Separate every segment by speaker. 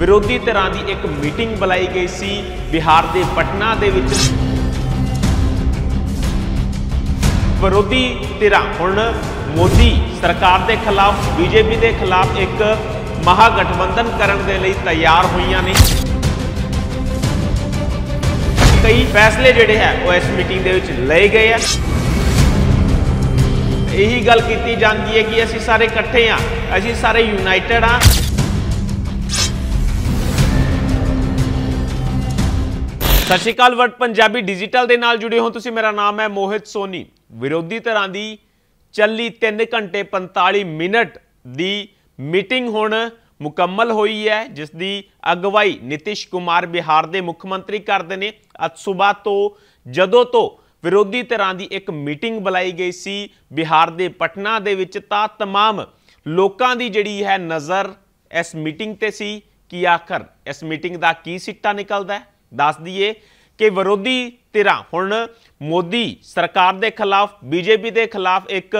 Speaker 1: ਵਿਰੋਧੀ ਧਿਰਾਂ ਦੀ ਇੱਕ ਮੀਟਿੰਗ ਬੁਲਾਈ ਗਈ ਸੀ ਬਿਹਾਰ ਦੇ ਪਟਨਾ ਦੇ ਵਿੱਚ ਵਿਰੋਧੀ ਧਿਰਾਂ ਹੁਣ ਮੋਦੀ ਸਰਕਾਰ ਦੇ ਖਿਲਾਫ ਬੀਜੇਪੀ ਦੇ ਖਿਲਾਫ ਇੱਕ ਮਹਾਗਠਬੰਧਨ ਕਰਨ ਦੇ ਲਈ ਤਿਆਰ ਹੋਈਆਂ ਨੇ ਕਈ ਫੈਸਲੇ ਜਿਹੜੇ ਹੈ ਉਹ ਇਸ ਮੀਟਿੰਗ ਦੇ ਵਿੱਚ ਲਏ ਗਏ ਆ ਇਹੀ ਗੱਲ ਕੀਤੀ ਜਾਂਦੀ ਹੈ ਕਿ ਅਸੀਂ ਸਾਰੇ ਇਕੱਠੇ ਆ ਅਸੀਂ ਸਾਰੇ ਯੂਨਾਈਟਿਡ ਆ ਸਤਿ ਸ਼੍ਰੀ ਅਕਾਲ ਵਰਡ ਪੰਜਾਬੀ ਡਿਜੀਟਲ ਦੇ ਨਾਲ ਜੁੜੇ ਹੋ ਤੁਸੀਂ ਮੇਰਾ ਨਾਮ ਹੈ ਮੋਹਿਤ ਸੋਨੀ ਵਿਰੋਧੀ ਧਿਰਾਂ ਦੀ ਚੱਲੀ 3 ਘੰਟੇ 45 ਮਿੰਟ ਦੀ ਮੀਟਿੰਗ ਹੁਣ ਮੁਕੰਮਲ ਹੋਈ ਹੈ ਜਿਸ ਦੀ ਅਗਵਾਈ ਨਿਤਿਸ਼ ਕੁਮਾਰ ਬਿਹਾਰ ਦੇ ਮੁੱਖ ਮੰਤਰੀ ਕਰਦੇ ਨੇ ਅੱਜ ਸਵੇਰ ਤੋਂ ਜਦੋਂ ਤੋਂ ਵਿਰੋਧੀ ਧਿਰਾਂ ਦੀ ਇੱਕ ਮੀਟਿੰਗ ਬੁਲਾਈ ਗਈ ਸੀ ਬਿਹਾਰ ਦੇ ਪਟਨਾ ਦੇ ਵਿੱਚ ਤਾਂ तमाम ਲੋਕਾਂ ਦੀ ਜਿਹੜੀ ਹੈ ਨਜ਼ਰ ਇਸ ਮੀਟਿੰਗ ਤੇ ਸੀ ਕਿ ਆਖਰ ਇਸ ਮੀਟਿੰਗ ਦਾ ਕੀ ਸਿੱਟਾ ਨਿਕਲਦਾ ਹੈ ਦੱਸ ਦਈਏ ਕਿ ਵਿਰੋਧੀ ਧਿਰਾਂ ਹੁਣ ਮੋਦੀ ਸਰਕਾਰ ਦੇ ਖਿਲਾਫ ਬੀਜੇਪੀ ਦੇ ਖਿਲਾਫ ਇੱਕ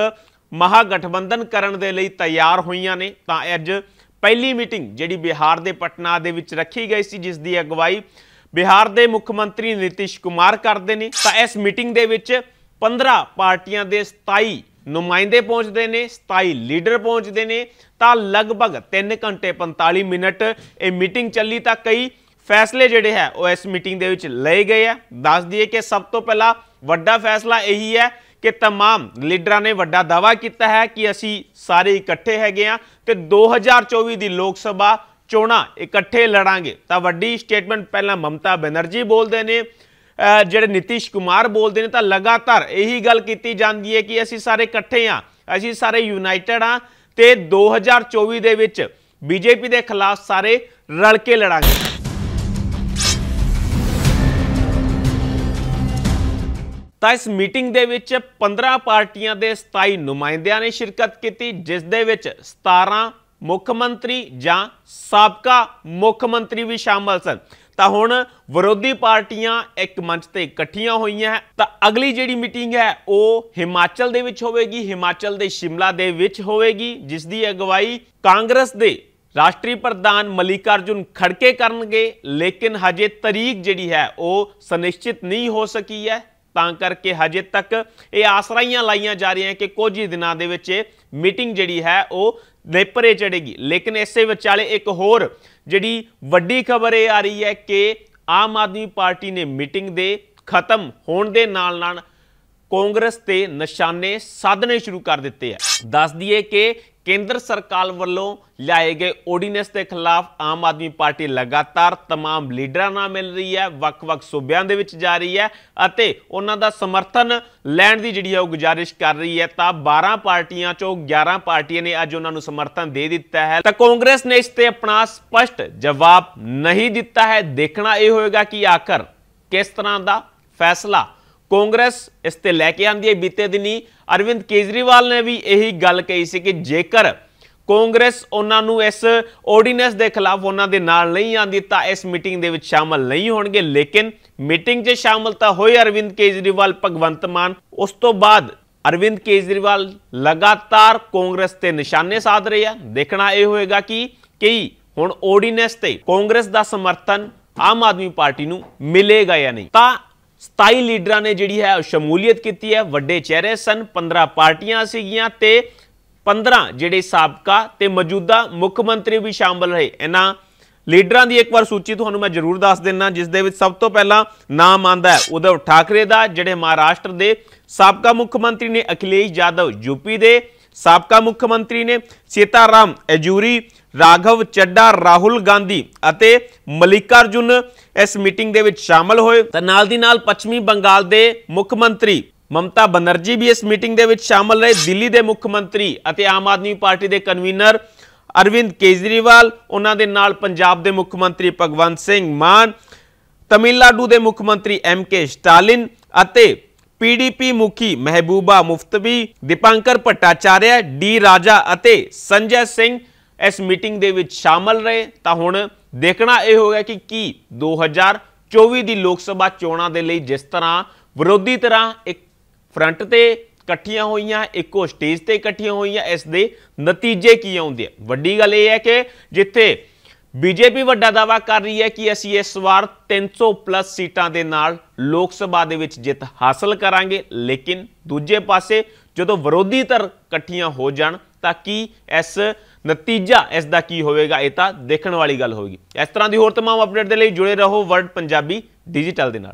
Speaker 1: ਮਹਾ ਗਠਬੰਧਨ ਕਰਨ ਦੇ ਲਈ ਤਿਆਰ ਹੋਈਆਂ ਨੇ ਤਾਂ ਅੱਜ ਪਹਿਲੀ ਮੀਟਿੰਗ ਜਿਹੜੀ ਬਿਹਾਰ ਦੇ ਪਟਨਾ ਦੇ ਵਿੱਚ ਰੱਖੀ ਗਈ ਸੀ ਜਿਸ ਦੀ ਅਗਵਾਈ ਬਿਹਾਰ ਦੇ ਮੁੱਖ ਮੰਤਰੀ ਨਿਤਿਸ਼ ਕੁਮਾਰ ਕਰਦੇ ਨੇ ਤਾਂ ਇਸ ਮੀਟਿੰਗ ਦੇ ਵਿੱਚ 15 ਪਾਰਟੀਆਂ ਦੇ 27 ਨੁਮਾਇੰਦੇ ਪਹੁੰਚਦੇ ਨੇ 27 ਲੀਡਰ ਪਹੁੰਚਦੇ ਨੇ ਤਾਂ ਲਗਭਗ 3 ਘੰਟੇ 45 ਮਿੰਟ ਇਹ ਮੀਟਿੰਗ ਚੱਲੀ ਤਾਂ ਕਈ ਫੈਸਲੇ ਜਿਹੜੇ ਹੈ ਉਹ ਇਸ ਮੀਟਿੰਗ ਦੇ ਵਿੱਚ ਲਏ ਗਏ ਆ ਦੱਸ ਦਈਏ ਕਿ ਸਭ ਤੋਂ ਪਹਿਲਾਂ ਵੱਡਾ ਫੈਸਲਾ ਇਹੀ ਹੈ ਕਿ तमाम ਲੀਡਰਾਂ ਨੇ ਵੱਡਾ ਦਾਵਾ ਕੀਤਾ ਹੈ ਕਿ ਅਸੀਂ ਸਾਰੇ ਇਕੱਠੇ ਹੈਗੇ ਆ ਤੇ 2024 ਦੀ ਲੋਕ ਸਭਾ ਚੋਣਾਂ ਇਕੱਠੇ ਲੜਾਂਗੇ ਤਾਂ ਵੱਡੀ ਸਟੇਟਮੈਂਟ ਪਹਿਲਾਂ ਮਮਤਾ ਬੈਨਰਜੀ ਬੋਲਦੇ ਨੇ ਜਿਹੜੇ ਨਿਤਿਸ਼ ਕੁਮਾਰ ਬੋਲਦੇ ਨੇ ਤਾਂ ਲਗਾਤਾਰ ਇਹੀ ਗੱਲ ਕੀਤੀ ਜਾਂਦੀ ਹੈ ਕਿ ਅਸੀਂ ਸਾਰੇ ਇਕੱਠੇ ਆ ਅਸੀਂ ਸਾਰੇ ਯੂਨਾਈਟਿਡ ਆ ਤੇ 2024 ਦੇ ਵਿੱਚ ਬੀਜੇਪੀ ਦੇ ਖਿਲਾਫ ਸਾਰੇ ਰਲ ਕੇ ਲੜਾਂਗੇ ਤਾਂ ਇਸ ਮੀਟਿੰਗ ਦੇ ਵਿੱਚ 15 ਪਾਰਟੀਆਂ ਦੇ 27 ਨੁਮਾਇੰਦਿਆਂ ਨੇ ਸ਼ਿਰਕਤ ਕੀਤੀ ਜਿਸ ਦੇ ਵਿੱਚ 17 ਮੁੱਖ ਮੰਤਰੀ ਜਾਂ ਸਾਬਕਾ ਮੁੱਖ ਮੰਤਰੀ ਵੀ ਸ਼ਾਮਲ ਸਨ ਤਾਂ ਹੁਣ ਵਿਰੋਧੀ ਪਾਰਟੀਆਂ ਇੱਕ ਮੰਚ ਤੇ ਇਕੱਠੀਆਂ ਹੋਈਆਂ ਤਾਂ ਅਗਲੀ ਜਿਹੜੀ ਮੀਟਿੰਗ ਹੈ ਉਹ ਹਿਮਾਚਲ ਦੇ ਵਿੱਚ ਹੋਵੇਗੀ ਹਿਮਾਚਲ ਦੇ ਸ਼ਿਮਲਾ ਦੇ ਵਿੱਚ ਹੋਵੇਗੀ ਜਿਸ ਦੀ ਅਗਵਾਈ ਕਾਂਗਰਸ ਦੇ ਰਾਸ਼ਟਰੀ ਪ੍ਰਧਾਨ ਮਲਿਕਾਰਜੁਨ ਖੜਕੇ ਕਰਨਗੇ ਲੇਕਿਨ ਹਜੇ ਤਰੀਕ ਜਿਹੜੀ ਹੈ ਉਹ ਸੁਨਿਸ਼ਚਿਤ ਨਹੀਂ ਹੋ ਸਕੀ ਹੈ ਤਾਂ ਕਰਕੇ ਹਜੇ ਤੱਕ ਇਹ ਆਸਰਾਈਆਂ ਲਾਈਆਂ ਜਾ ਰਹੀਆਂ ਕਿ ਕੁਝ ਹੀ ਦਿਨਾਂ ਦੇ ਵਿੱਚ ਮੀਟਿੰਗ ਜਿਹੜੀ ਹੈ ਉਹ ਨੇਪਰੇ ਚੜੇਗੀ ਲੇਕਿਨ ਇਸੇ ਵਿਚਾਲੇ ਇੱਕ ਹੋਰ ਜਿਹੜੀ ਵੱਡੀ ਖਬਰ ਇਹ ਆ ਰਹੀ ਹੈ ਕਿ ਆਮ ਆਦਮੀ ਪਾਰਟੀ ਨੇ ਮੀਟਿੰਗ ਦੇ ਖਤਮ ਹੋਣ ਦੇ ਨਾਲ ਨਾਲ ਕਾਂਗਰਸ ਤੇ ਨਿਸ਼ਾਨੇ ਸਾਧਨੇ ਸ਼ੁਰੂ ਕਰ ਦਿੱਤੇ ਆ ਦੱਸ ਦਈਏ ਕਿ ਕੇਂਦਰ ਸਰਕਾਰ ਵੱਲੋਂ ਲਿਆਏ ਗਏ ਆਰਡੀਨੈਂਸ ਦੇ ਖਿਲਾਫ ਆਮ ਆਦਮੀ ਪਾਰਟੀ ਲਗਾਤਾਰ तमाम ਲੀਡਰਾਂ ਨਾਲ ਮਿਲ ਰਹੀ ਹੈ ਵੱਖ-ਵੱਖ ਸੂਬਿਆਂ ਦੇ ਵਿੱਚ ਜਾ ਰਹੀ ਹੈ ਅਤੇ ਉਹਨਾਂ ਦਾ ਸਮਰਥਨ ਲੈਣ ਦੀ ਜਿਹੜੀ ਹੈ ਉਹ ਗੁਜ਼ਾਰਿਸ਼ ਕਰ ਰਹੀ ਹੈ ਤਾਂ 12 ਪਾਰਟੀਆਂ ਚੋਂ 11 ਪਾਰਟੀਆਂ ਨੇ ਅੱਜ ਉਹਨਾਂ ਨੂੰ ਸਮਰਥਨ ਦੇ ਦਿੱਤਾ ਹੈ ਤਾਂ ਕਾਂਗਰਸ ਨੇ ਇਸ ਤੇ ਆਪਣਾ ਸਪਸ਼ਟ ਜਵਾਬ ਨਹੀਂ ਦਿੱਤਾ ਹੈ ਦੇਖਣਾ ਇਹ ਹੋਏਗਾ ਕਿ ਆਖਰ ਕਿਸ ਤਰ੍ਹਾਂ ਦਾ ਫੈਸਲਾ ਕਾਂਗਰਸ ਇਸ ਤੇ ਲੈ ਕੇ ਆਂਦੀ ਹੈ ਬੀਤੇ ਦਿਨੀ ਅਰਵਿੰਦ ਕੇਜਰੀਵਾਲ ਨੇ ਵੀ ਇਹੀ ਗੱਲ ਕਹੀ ਸੀ ਕਿ ਜੇਕਰ ਕਾਂਗਰਸ ਉਹਨਾਂ ਨੂੰ ਇਸ ਆਰਡੀਨੈਂਸ ਦੇ ਖਿਲਾਫ ਉਹਨਾਂ ਦੇ ਨਾਲ ਨਹੀਂ ਆਂਦੀ ਤਾਂ ਇਸ ਮੀਟਿੰਗ ਦੇ ਵਿੱਚ ਸ਼ਾਮਲ ਨਹੀਂ ਹੋਣਗੇ ਲੇਕਿਨ ਮੀਟਿੰਗ 'ਚ ਸ਼ਾਮਲ ਤਾਂ ਹੋਏ ਅਰਵਿੰਦ ਕੇਜਰੀਵਾਲ ਭਗਵੰਤ ਮਾਨ ਉਸ ਤੋਂ ਬਾਅਦ ਅਰਵਿੰਦ ਕੇਜਰੀਵਾਲ ਲਗਾਤਾਰ ਕਾਂਗਰਸ ਤੇ ਨਿਸ਼ਾਨੇ ਸਾਧ ਰਹੇ ਆ ਦੇਖਣਾ ਇਹ ਹੋਏਗਾ ਕਿ ਕਈ ਹੁਣ ਆਰਡੀਨੈਂਸ ਤੇ ਕਾਂਗਰਸ ਦਾ ਸਮਰਥਨ ਆਮ ਆਦਮੀ ਪਾਰਟੀ ਨੂੰ ਮਿਲੇਗਾ ਜਾਂ ਨਹੀਂ ਤਾਂ 27 ਲੀਡਰਾਂ ਨੇ ਜਿਹੜੀ ਹੈ ਸ਼ਮੂਲੀਅਤ ਕੀਤੀ ਹੈ ਵੱਡੇ ਚਿਹਰੇ ਸਨ 15 ਪਾਰਟੀਆਂ ਸੀਗੀਆਂ ਤੇ 15 ਜਿਹੜੇ ਸਾਬਕਾ ਤੇ ਮੌਜੂਦਾ ਮੁੱਖ ਮੰਤਰੀ ਵੀ ਸ਼ਾਮਲ ਰਹੇ ਇਹਨਾਂ ਲੀਡਰਾਂ ਦੀ ਇੱਕ ਵਾਰ ਸੂਚੀ ਤੁਹਾਨੂੰ ਮੈਂ ਜ਼ਰੂਰ ਦੱਸ ਦਿੰਨਾ ਜਿਸ ਦੇ ਵਿੱਚ ਸਭ ਤੋਂ ਪਹਿਲਾਂ ਨਾਮ ਆਂਦਾ ਹੈ ਉਦਵ ਠਾਕਰੇ ਦਾ ਜਿਹੜੇ ਮਹਾਰਾਸ਼ਟਰ ਦੇ ਸਾਬਕਾ ਮੁੱਖ ਮੰਤਰੀ ਨੇ ਅਖਿਲੇਸ਼ ਜਾਦਵ ਯੂਪੀ ਦੇ ਸਾਬਕਾ ਮੁੱਖ ਮੰਤਰੀ ਨੇ ਸੀਤਾਰਾਮ ਐਜੂਰੀ ਰਾਘਵ ਚੱਡਾ ਰਾਹੁਲ ਗਾਂਧੀ ਅਤੇ ਮਲਿਕਾਰਜੁਨ ਇਸ ਮੀਟਿੰਗ ਦੇ ਵਿੱਚ ਸ਼ਾਮਲ ਹੋਏ ਤਾਂ ਨਾਲ ਦੀ ਨਾਲ ਪੱਛਮੀ ਬੰਗਾਲ ਦੇ ਮੁੱਖ ਮੰਤਰੀ ਮਮਤਾ ਬਨਰਜੀ ਵੀ ਇਸ ਮੀਟਿੰਗ ਦੇ ਵਿੱਚ ਸ਼ਾਮਲ ਰਹੇ ਦਿੱਲੀ ਦੇ ਮੁੱਖ ਮੰਤਰੀ ਅਤੇ ਆਮ ਆਦਮੀ ਪਾਰਟੀ ਦੇ ਕਨਵੀਨਰ ਅਰਵਿੰਦ ਕੇਜਰੀਵਾਲ ਉਹਨਾਂ ਦੇ ਨਾਲ ਪੰਜਾਬ ਦੇ ਮੁੱਖ ਮੰਤਰੀ ਭਗਵੰਤ ਸਿੰਘ ਮਾਨ ਤਮਿਲਨਾਡੂ ਦੇ ਮੁੱਖ ਮੰਤਰੀ ਐਮ ਕੇ ਸਟਾਲਿਨ ਅਤੇ ਪੀਡੀਪੀ ਮੁਖੀ ਮਹਿਬੂਬਾ ਮੁਫਤਵੀ ਦੀਪਾਂਕਰ ਭੱਟਾਚਾਰਿਆ ਡੀ ਰਾਜਾ ਅਤੇ ਸੰਜੈ ਸਿੰਘ ਇਸ ਮੀਟਿੰਗ ਦੇ ਵਿੱਚ ਸ਼ਾਮਲ ਰਹੇ ਤਾਂ ਹੁਣ ਦੇਖਣਾ ਇਹ ਹੋਗਾ ਕਿ ਕੀ 2024 ਦੀ ਲੋਕ ਸਭਾ ਚੋਣਾਂ ਦੇ ਲਈ ਜਿਸ ਤਰ੍ਹਾਂ ਵਿਰੋਧੀ ਤਰ੍ਹਾਂ ਇੱਕ ਫਰੰਟ ਤੇ ਇਕੱਠੀਆਂ ਹੋਈਆਂ ਇੱਕੋ ਸਟੇਜ ਤੇ ਇਕੱਠੀਆਂ ਹੋਈਆਂ ਇਸ ਦੇ ਨਤੀਜੇ ਕੀ ਆਉਂਦੇ ਆ ਵੱਡੀ ਗੱਲ ਇਹ ਹੈ ਕਿ ਜਿੱਥੇ ਬੀਜੇਪੀ ਵੱਡਾ ਦਾਵਾ ਕਰ ਰਹੀ ਹੈ ਕਿ ਅਸੀਂ ਇਸ ਵਾਰ 300 ਪਲੱਸ ਸੀਟਾਂ ਦੇ ਨਾਲ ਲੋਕ ਸਭਾ ਦੇ ਵਿੱਚ ਜਿੱਤ ਹਾਸਲ ਕਰਾਂਗੇ ਲੇਕਿਨ ਦੂਜੇ ਪਾਸੇ ਜਦੋਂ ਵਿਰੋਧੀ ਧਿਰ ਇਕੱਠੀਆਂ ਹੋ ਜਾਣ ਤਾਂ ਕੀ ਇਸ ਨਤੀਜਾ ਇਸ ਦਾ ਕੀ ਹੋਵੇਗਾ ਇਹ ਤਾਂ ਦੇਖਣ ਵਾਲੀ ਗੱਲ ਹੋਵੇਗੀ ਇਸ ਤਰ੍ਹਾਂ ਦੀ ਹੋਰ ਤਮਾਮ ਅਪਡੇਟ ਦੇ ਲਈ ਜੁੜੇ ਰਹੋ ਵਰਡ ਪੰਜਾਬੀ ਡਿਜੀਟਲ ਦੇ ਨਾਲ